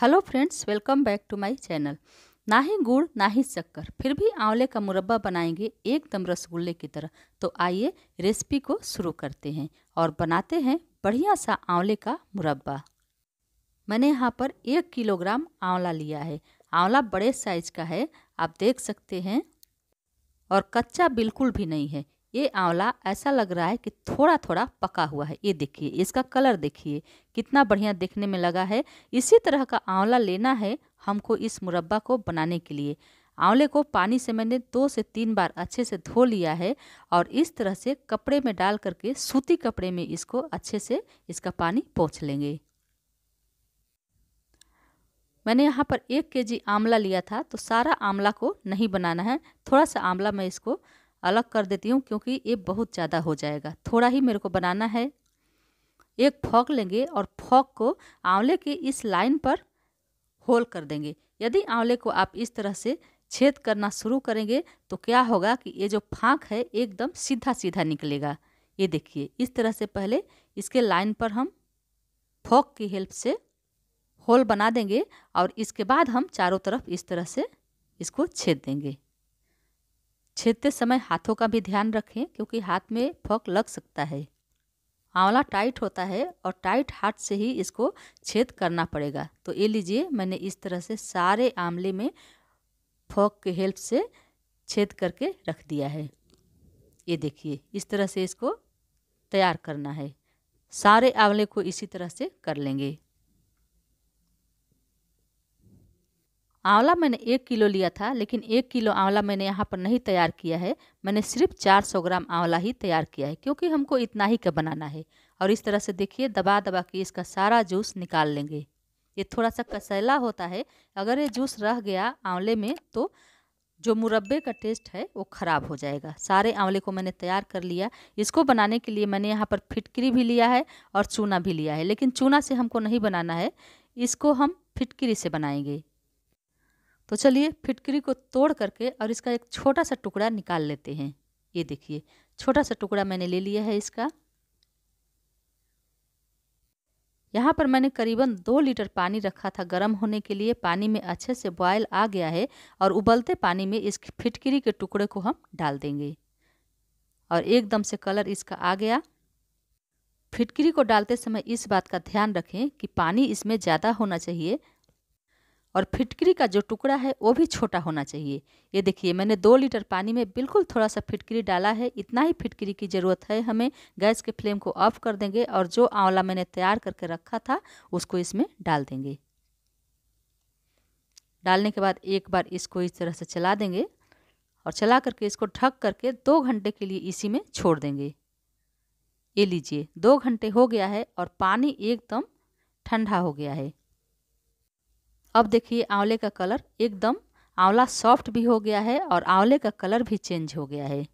hello friends welcome back to my channel ना ही गुड़ ना ही शक्कर फिर भी आंवले का मुरब्बा बनाएंगे एकदम रसगुल्ले की तरह तो आइए रेसिपी को शुरू करते हैं और बनाते हैं बढ़िया सा आंवले का मुरब्बा मैंने यहाँ पर एक किलोग्राम आंवला लिया है आंवला बड़े साइज का है आप देख सकते हैं और कच्चा बिल्कुल भी नहीं है ये आंवला ऐसा लग रहा है कि थोड़ा थोड़ा पका हुआ है ये देखिए इसका कलर देखिए कितना बढ़िया देखने में लगा है इसी तरह का आंवला लेना है हमको इस मुरब्बा को बनाने के लिए आंवले को पानी से मैंने दो से तीन बार अच्छे से धो लिया है और इस तरह से कपड़े में डाल करके सूती कपड़े में इसको अच्छे से इसका पानी पोछ लेंगे मैंने यहाँ पर एक केजी आंवला लिया था तो सारा आंवला को नहीं बनाना है थोड़ा सा आंवला मैं इसको अलग कर देती हूँ क्योंकि ये बहुत ज़्यादा हो जाएगा थोड़ा ही मेरे को बनाना है एक फॉक लेंगे और फॉक को आंवले के इस लाइन पर होल कर देंगे यदि आंवले को आप इस तरह से छेद करना शुरू करेंगे तो क्या होगा कि ये जो फाँक है एकदम सीधा सीधा निकलेगा ये देखिए इस तरह से पहले इसके लाइन पर हम फोक की हेल्प से होल बना देंगे और इसके बाद हम चारों तरफ इस तरह से इसको छेद देंगे छेदते समय हाथों का भी ध्यान रखें क्योंकि हाथ में फक लग सकता है आंवला टाइट होता है और टाइट हाथ से ही इसको छेद करना पड़ेगा तो ये लीजिए मैंने इस तरह से सारे आंवले में फक के हेल्प से छेद करके रख दिया है ये देखिए इस तरह से इसको तैयार करना है सारे आंवले को इसी तरह से कर लेंगे आंवला मैंने एक किलो लिया था लेकिन एक किलो आंवला मैंने यहाँ पर नहीं तैयार किया है मैंने सिर्फ 400 ग्राम आंवला ही तैयार किया है क्योंकि हमको इतना ही का बनाना है और इस तरह से देखिए दबा दबा के इसका सारा जूस निकाल लेंगे ये थोड़ा सा कसैला होता है अगर ये जूस रह गया आंवले में तो जो मुरब्बे का टेस्ट है वो ख़राब हो जाएगा सारे आंवले को मैंने तैयार कर लिया इसको बनाने के लिए मैंने यहाँ पर फिटकरी भी लिया है और चूना भी लिया है लेकिन चूना से हमको नहीं बनाना है इसको हम फिटकरी से बनाएंगे तो चलिए फिटकरी को तोड़ करके और इसका एक छोटा सा टुकड़ा निकाल लेते हैं ये देखिए छोटा सा टुकड़ा मैंने ले लिया है इसका यहाँ पर मैंने करीबन दो लीटर पानी रखा था गर्म होने के लिए पानी में अच्छे से बॉयल आ गया है और उबलते पानी में इस फिटकरी के टुकड़े को हम डाल देंगे और एकदम से कलर इसका आ गया फिटकरी को डालते समय इस बात का ध्यान रखें कि पानी इसमें ज़्यादा होना चाहिए और फिटकरी का जो टुकड़ा है वो भी छोटा होना चाहिए ये देखिए मैंने दो लीटर पानी में बिल्कुल थोड़ा सा फिटकरी डाला है इतना ही फिटकरी की ज़रूरत है हमें गैस के फ्लेम को ऑफ कर देंगे और जो आंवला मैंने तैयार करके रखा था उसको इसमें डाल देंगे डालने के बाद एक बार इसको इस तरह से चला देंगे और चला करके इसको ढक करके दो घंटे के लिए इसी में छोड़ देंगे ये लीजिए दो घंटे हो गया है और पानी एकदम ठंडा हो गया है अब देखिए आंवले का कलर एकदम आंवला सॉफ्ट भी हो गया है और आंवले का कलर भी चेंज हो गया है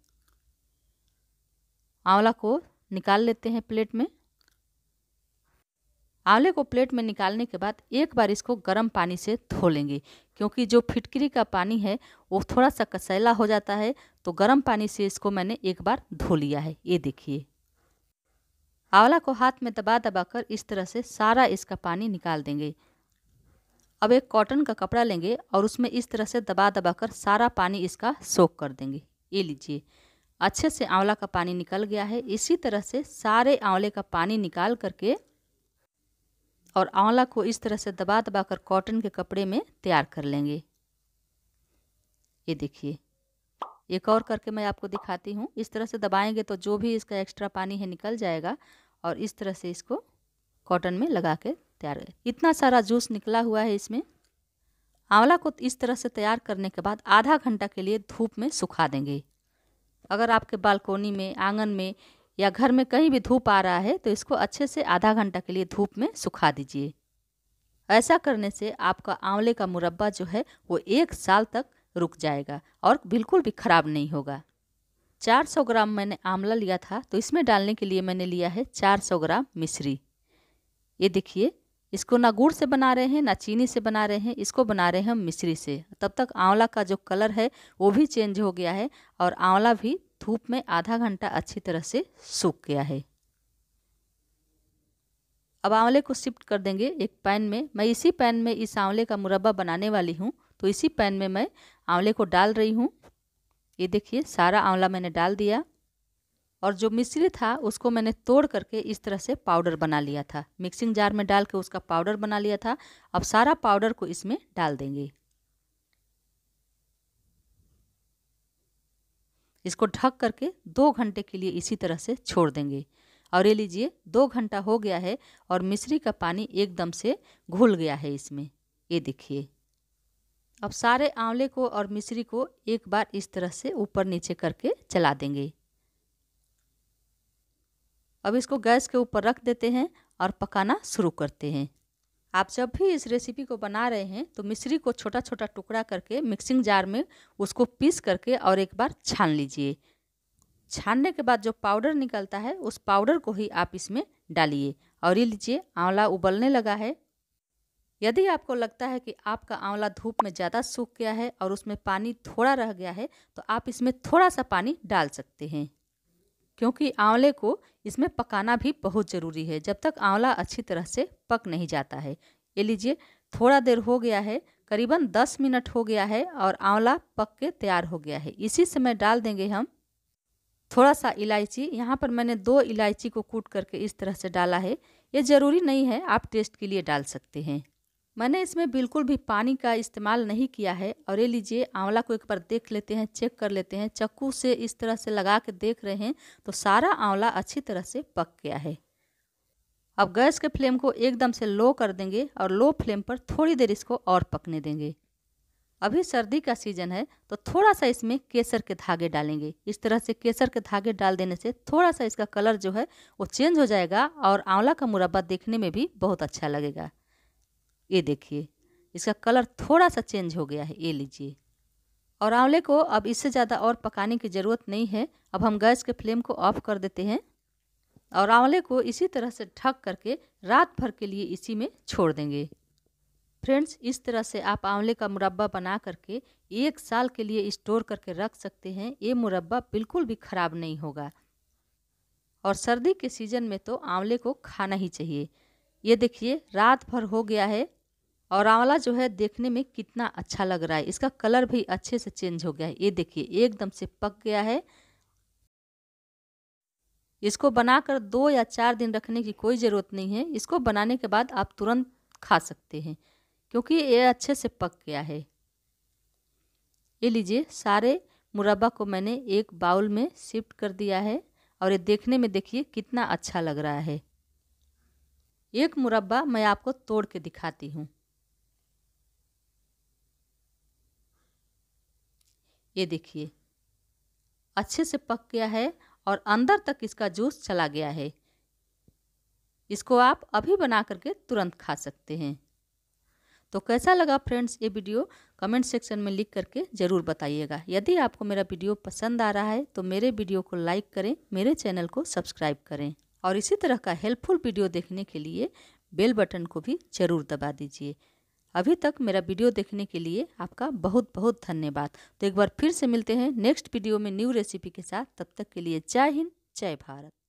आंवला को निकाल लेते हैं प्लेट में आंवले को प्लेट में निकालने के बाद एक बार इसको गर्म पानी से धो लेंगे क्योंकि जो फिटकरी का पानी है वो थोड़ा सा कसैला हो जाता है तो गर्म पानी से इसको मैंने एक बार धो लिया है ये देखिए आंवला को हाथ में दबा दबा कर इस तरह से सारा इसका पानी निकाल देंगे अब एक कॉटन का कपड़ा लेंगे और उसमें इस तरह से दबा दबा कर सारा पानी इसका सोख कर देंगे ये लीजिए अच्छे से आंवला का पानी निकल गया है इसी तरह से सारे आंवले का पानी निकाल करके और आंवला को इस तरह से दबा दबा कर कॉटन के कपड़े में तैयार कर लेंगे ये देखिए एक और करके मैं आपको दिखाती हूँ इस तरह से दबाएंगे तो जो भी इसका एक्स्ट्रा पानी है निकल जाएगा और इस तरह से इसको कॉटन में लगा के तैयार इतना सारा जूस निकला हुआ है इसमें आंवला को इस तरह से तैयार करने के बाद आधा घंटा के लिए धूप में सुखा देंगे अगर आपके बालकोनी में आंगन में या घर में कहीं भी धूप आ रहा है तो इसको अच्छे से आधा घंटा के लिए धूप में सुखा दीजिए ऐसा करने से आपका आंवले का मुरब्बा जो है वो एक साल तक रुक जाएगा और बिल्कुल भी ख़राब नहीं होगा 400 ग्राम मैंने आंवला लिया था तो इसमें डालने के लिए मैंने लिया है 400 ग्राम मिश्री ये देखिए इसको ना गुड़ से बना रहे हैं ना चीनी से बना रहे हैं इसको बना रहे हैं हम मिश्री से तब तक आंवला का जो कलर है वो भी चेंज हो गया है और आंवला भी धूप में आधा घंटा अच्छी तरह से सूख गया है अब आंवले को शिफ्ट कर देंगे एक पैन में मैं इसी पैन में इस आंवले का मुरब्बा बनाने वाली हूँ तो इसी पैन में मैं आंवले को डाल रही हूँ ये देखिए सारा आंवला मैंने डाल दिया और जो मिश्री था उसको मैंने तोड़ करके इस तरह से पाउडर बना लिया था मिक्सिंग जार में डाल के उसका पाउडर बना लिया था अब सारा पाउडर को इसमें डाल देंगे इसको ढक करके दो घंटे के लिए इसी तरह से छोड़ देंगे और ये लीजिए दो घंटा हो गया है और मिश्री का पानी एकदम से घुल गया है इसमें ये देखिए अब सारे आंवले को और मिश्री को एक बार इस तरह से ऊपर नीचे करके चला देंगे अब इसको गैस के ऊपर रख देते हैं और पकाना शुरू करते हैं आप जब भी इस रेसिपी को बना रहे हैं तो मिश्री को छोटा छोटा टुकड़ा करके मिक्सिंग जार में उसको पीस करके और एक बार छान लीजिए छानने के बाद जो पाउडर निकलता है उस पाउडर को ही आप इसमें डालिए और ये लीजिए आंवला उबलने लगा है यदि आपको लगता है कि आपका आंवला धूप में ज़्यादा सूख गया है और उसमें पानी थोड़ा रह गया है तो आप इसमें थोड़ा सा पानी डाल सकते हैं क्योंकि आंवले को इसमें पकाना भी बहुत ज़रूरी है जब तक आंवला अच्छी तरह से पक नहीं जाता है ये लीजिए थोड़ा देर हो गया है करीबन दस मिनट हो गया है और आंवला पक के तैयार हो गया है इसी समय डाल देंगे हम थोड़ा सा इलायची यहाँ पर मैंने दो इलायची को कूट करके इस तरह से डाला है ये ज़रूरी नहीं है आप टेस्ट के लिए डाल सकते हैं मैंने इसमें बिल्कुल भी पानी का इस्तेमाल नहीं किया है और ये लीजिए आंवला को एक बार देख लेते हैं चेक कर लेते हैं चक्कू से इस तरह से लगा के देख रहे हैं तो सारा आंवला अच्छी तरह से पक गया है अब गैस के फ्लेम को एकदम से लो कर देंगे और लो फ्लेम पर थोड़ी देर इसको और पकने देंगे अभी सर्दी का सीजन है तो थोड़ा सा इसमें केसर के धागे डालेंगे इस तरह से केसर के धागे डाल देने से थोड़ा सा इसका कलर जो है वो चेंज हो जाएगा और आंवला का मुरब्बा देखने में भी बहुत अच्छा लगेगा ये देखिए इसका कलर थोड़ा सा चेंज हो गया है ये लीजिए और आंवले को अब इससे ज़्यादा और पकाने की ज़रूरत नहीं है अब हम गैस के फ्लेम को ऑफ कर देते हैं और आंवले को इसी तरह से ढक करके रात भर के लिए इसी में छोड़ देंगे फ्रेंड्स इस तरह से आप आंवले का मुरब्बा बना करके एक साल के लिए स्टोर करके रख सकते हैं ये मुरब्बा बिल्कुल भी ख़राब नहीं होगा और सर्दी के सीज़न में तो आंवले को खाना ही चाहिए ये देखिए रात भर हो गया है और आंवला जो है देखने में कितना अच्छा लग रहा है इसका कलर भी अच्छे से चेंज हो गया है ये देखिए एकदम से पक गया है इसको बनाकर दो या चार दिन रखने की कोई ज़रूरत नहीं है इसको बनाने के बाद आप तुरंत खा सकते हैं क्योंकि ये अच्छे से पक गया है ये लीजिए सारे मुरब्बा को मैंने एक बाउल में शिफ्ट कर दिया है और ये देखने में देखिए कितना अच्छा लग रहा है एक मुरब्बा मैं आपको तोड़ के दिखाती हूँ ये देखिए अच्छे से पक गया है और अंदर तक इसका जूस चला गया है इसको आप अभी बना करके तुरंत खा सकते हैं तो कैसा लगा फ्रेंड्स ये वीडियो कमेंट सेक्शन में लिख करके ज़रूर बताइएगा यदि आपको मेरा वीडियो पसंद आ रहा है तो मेरे वीडियो को लाइक करें मेरे चैनल को सब्सक्राइब करें और इसी तरह का हेल्पफुल वीडियो देखने के लिए बेल बटन को भी ज़रूर दबा दीजिए अभी तक मेरा वीडियो देखने के लिए आपका बहुत बहुत धन्यवाद तो एक बार फिर से मिलते हैं नेक्स्ट वीडियो में न्यू रेसिपी के साथ तब तक के लिए जय हिंद जय भारत